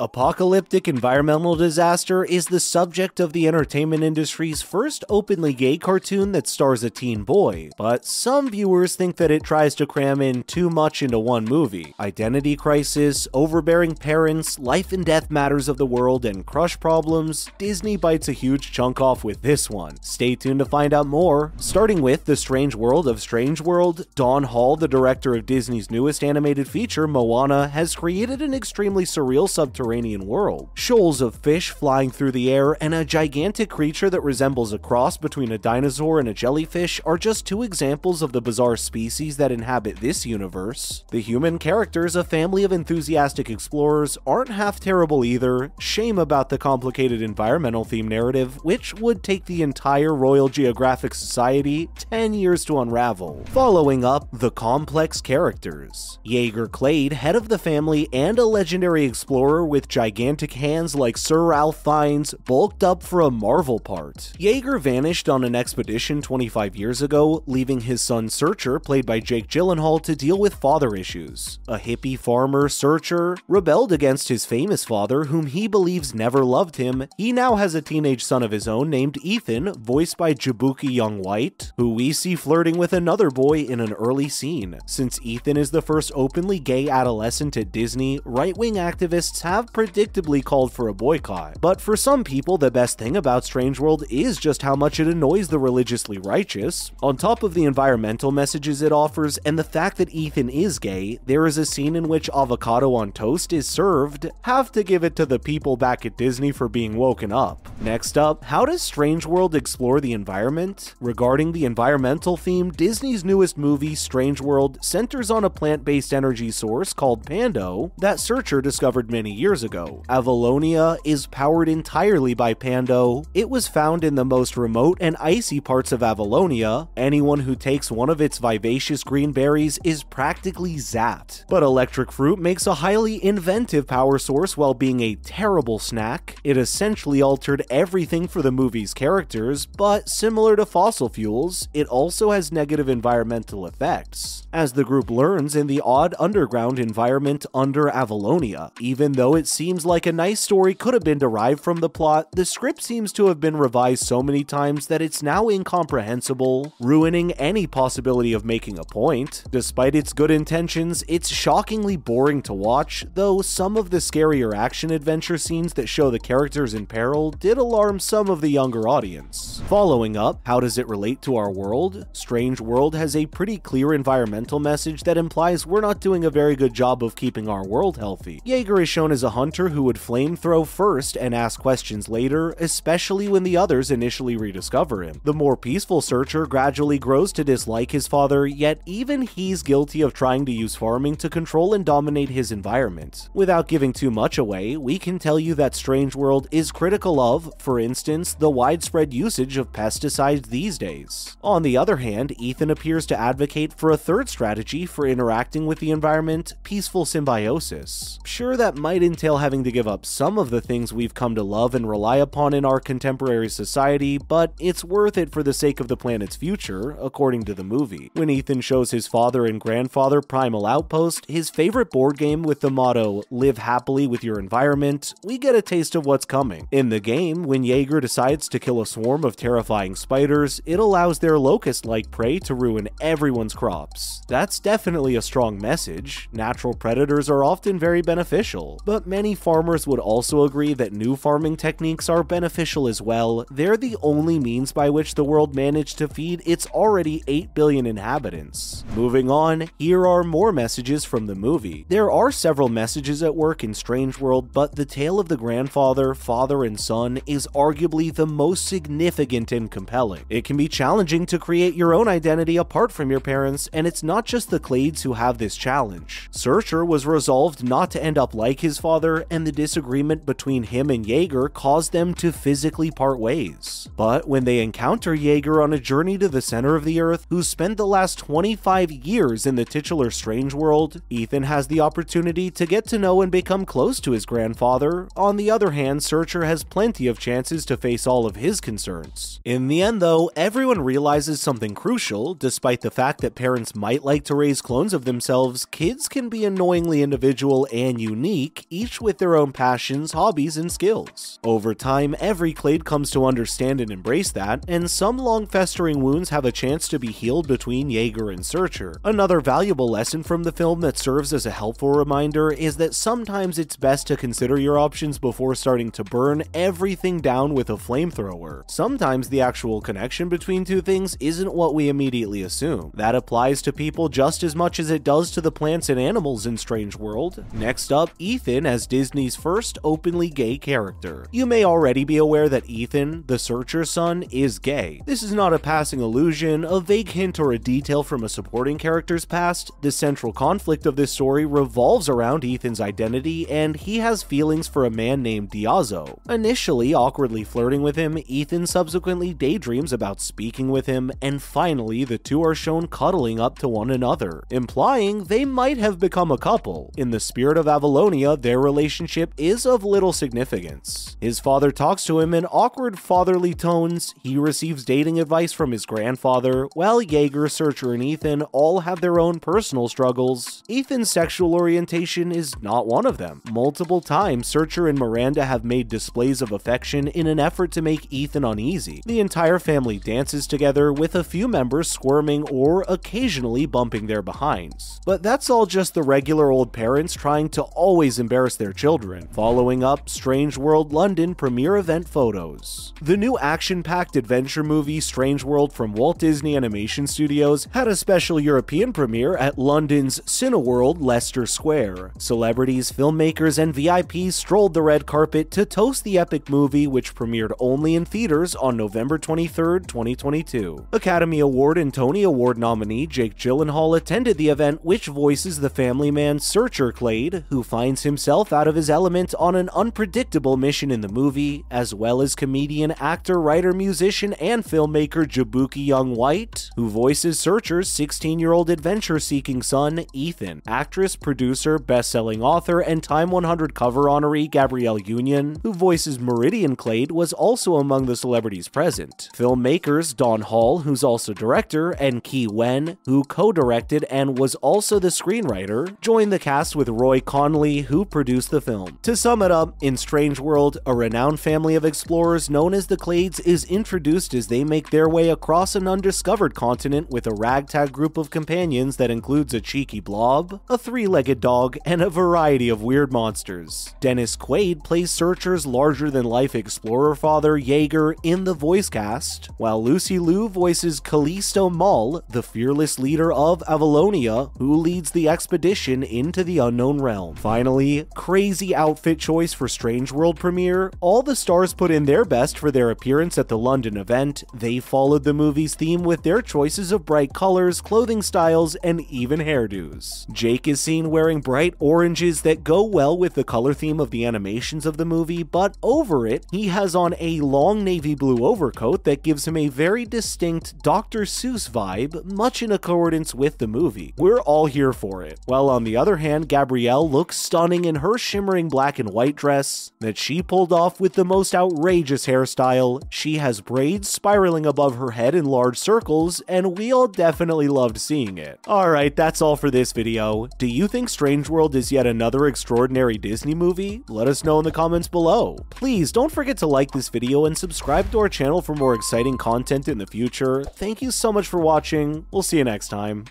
Apocalyptic environmental disaster is the subject of the entertainment industry's first openly gay cartoon that stars a teen boy, but some viewers think that it tries to cram in too much into one movie. Identity crisis, overbearing parents, life and death matters of the world, and crush problems, Disney bites a huge chunk off with this one. Stay tuned to find out more, starting with The Strange World of Strange World, Don Hall, the director of Disney's newest animated feature, Moana, has created an extremely surreal subterranean Mediterranean world. Shoals of fish flying through the air and a gigantic creature that resembles a cross between a dinosaur and a jellyfish are just two examples of the bizarre species that inhabit this universe. The human characters, a family of enthusiastic explorers, aren't half terrible either. Shame about the complicated environmental theme narrative, which would take the entire Royal Geographic Society 10 years to unravel. Following up, the complex characters. Jaeger Clade, head of the family and a legendary explorer with with gigantic hands like Sir Ralph Fiennes, bulked up for a Marvel part. Jaeger vanished on an expedition 25 years ago, leaving his son Searcher, played by Jake Gyllenhaal, to deal with father issues. A hippie farmer, Searcher, rebelled against his famous father, whom he believes never loved him. He now has a teenage son of his own named Ethan, voiced by Jabuki Young White, who we see flirting with another boy in an early scene. Since Ethan is the first openly gay adolescent at Disney, right-wing activists have predictably called for a boycott. But for some people, the best thing about Strange World is just how much it annoys the religiously righteous. On top of the environmental messages it offers and the fact that Ethan is gay, there is a scene in which avocado on toast is served. Have to give it to the people back at Disney for being woken up. Next up, how does Strange World explore the environment? Regarding the environmental theme, Disney's newest movie, Strange World, centers on a plant-based energy source called Pando that Searcher discovered many years years ago. Avalonia is powered entirely by Pando. It was found in the most remote and icy parts of Avalonia. Anyone who takes one of its vivacious green berries is practically zapped. But electric fruit makes a highly inventive power source while being a terrible snack. It essentially altered everything for the movie's characters, but similar to fossil fuels, it also has negative environmental effects. As the group learns in the odd underground environment under Avalonia, even though it seems like a nice story could have been derived from the plot, the script seems to have been revised so many times that it's now incomprehensible, ruining any possibility of making a point. Despite its good intentions, it's shockingly boring to watch, though some of the scarier action-adventure scenes that show the characters in peril did alarm some of the younger audience. Following up, how does it relate to our world? Strange World has a pretty clear environmental message that implies we're not doing a very good job of keeping our world healthy. Jaeger is shown as a a hunter who would flamethrow first and ask questions later, especially when the others initially rediscover him. The more peaceful searcher gradually grows to dislike his father, yet even he's guilty of trying to use farming to control and dominate his environment. Without giving too much away, we can tell you that Strange World is critical of, for instance, the widespread usage of pesticides these days. On the other hand, Ethan appears to advocate for a third strategy for interacting with the environment, peaceful symbiosis. Sure, that might in entail having to give up some of the things we've come to love and rely upon in our contemporary society, but it's worth it for the sake of the planet's future, according to the movie. When Ethan shows his father and grandfather Primal Outpost, his favorite board game with the motto, Live Happily with Your Environment, we get a taste of what's coming. In the game, when Jaeger decides to kill a swarm of terrifying spiders, it allows their locust like prey to ruin everyone's crops. That's definitely a strong message. Natural predators are often very beneficial, but many farmers would also agree that new farming techniques are beneficial as well. They're the only means by which the world managed to feed its already 8 billion inhabitants. Moving on, here are more messages from the movie. There are several messages at work in Strange World, but the tale of the grandfather, father, and son is arguably the most significant and compelling. It can be challenging to create your own identity apart from your parents, and it's not just the Clades who have this challenge. Searcher was resolved not to end up like his father father, and the disagreement between him and Jaeger caused them to physically part ways. But when they encounter Jaeger on a journey to the center of the Earth, who spent the last 25 years in the titular Strange World, Ethan has the opportunity to get to know and become close to his grandfather. On the other hand, Searcher has plenty of chances to face all of his concerns. In the end, though, everyone realizes something crucial. Despite the fact that parents might like to raise clones of themselves, kids can be annoyingly individual and unique, each each with their own passions, hobbies, and skills. Over time, every clade comes to understand and embrace that, and some long festering wounds have a chance to be healed between Jaeger and Searcher. Another valuable lesson from the film that serves as a helpful reminder is that sometimes it's best to consider your options before starting to burn everything down with a flamethrower. Sometimes the actual connection between two things isn't what we immediately assume. That applies to people just as much as it does to the plants and animals in Strange World. Next up, Ethan as as Disney's first openly gay character. You may already be aware that Ethan, the Searcher's son, is gay. This is not a passing illusion, a vague hint or a detail from a supporting character's past. The central conflict of this story revolves around Ethan's identity, and he has feelings for a man named Diazo. Initially awkwardly flirting with him, Ethan subsequently daydreams about speaking with him, and finally the two are shown cuddling up to one another, implying they might have become a couple. In the spirit of Avalonia, their relationship is of little significance. His father talks to him in awkward fatherly tones, he receives dating advice from his grandfather, while Jaeger, Searcher, and Ethan all have their own personal struggles. Ethan's sexual orientation is not one of them. Multiple times, Searcher and Miranda have made displays of affection in an effort to make Ethan uneasy. The entire family dances together, with a few members squirming or occasionally bumping their behinds. But that's all just the regular old parents trying to always embarrass their children, following up Strange World London premiere event photos. The new action-packed adventure movie Strange World from Walt Disney Animation Studios had a special European premiere at London's Cineworld Leicester Square. Celebrities, filmmakers, and VIPs strolled the red carpet to toast the epic movie which premiered only in theaters on November 23, 2022. Academy Award and Tony Award nominee Jake Gyllenhaal attended the event which voices the family man Searcher Clade, who finds himself himself out of his element on an unpredictable mission in the movie, as well as comedian, actor, writer, musician, and filmmaker Jabuki Young White, who voices Searcher's 16 year old adventure seeking son, Ethan. Actress, producer, best selling author, and Time 100 cover honoree Gabrielle Union, who voices Meridian Clade, was also among the celebrities present. Filmmakers Don Hall, who's also director, and Ki Wen, who co directed and was also the screenwriter, joined the cast with Roy Conley, who produced the film. To sum it up, in Strange World, a renowned family of explorers known as the Clades is introduced as they make their way across an undiscovered continent with a ragtag group of companions that includes a cheeky blob, a three-legged dog, and a variety of weird monsters. Dennis Quaid plays Searcher's larger-than-life explorer father, Jaeger, in the voice cast, while Lucy Liu voices Callisto Moll, the fearless leader of Avalonia, who leads the expedition into the unknown realm. Finally, crazy outfit choice for Strange World premiere, all the stars put in their best for their appearance at the London event. They followed the movie's theme with their choices of bright colors, clothing styles, and even hairdos. Jake is seen wearing bright oranges that go well with the color theme of the animations of the movie, but over it, he has on a long navy blue overcoat that gives him a very distinct Dr. Seuss vibe, much in accordance with the movie. We're all here for it. While on the other hand, Gabrielle looks stunning in her her shimmering black and white dress that she pulled off with the most outrageous hairstyle. She has braids spiraling above her head in large circles, and we all definitely loved seeing it. Alright, that's all for this video. Do you think Strange World is yet another extraordinary Disney movie? Let us know in the comments below. Please don't forget to like this video and subscribe to our channel for more exciting content in the future. Thank you so much for watching, we'll see you next time.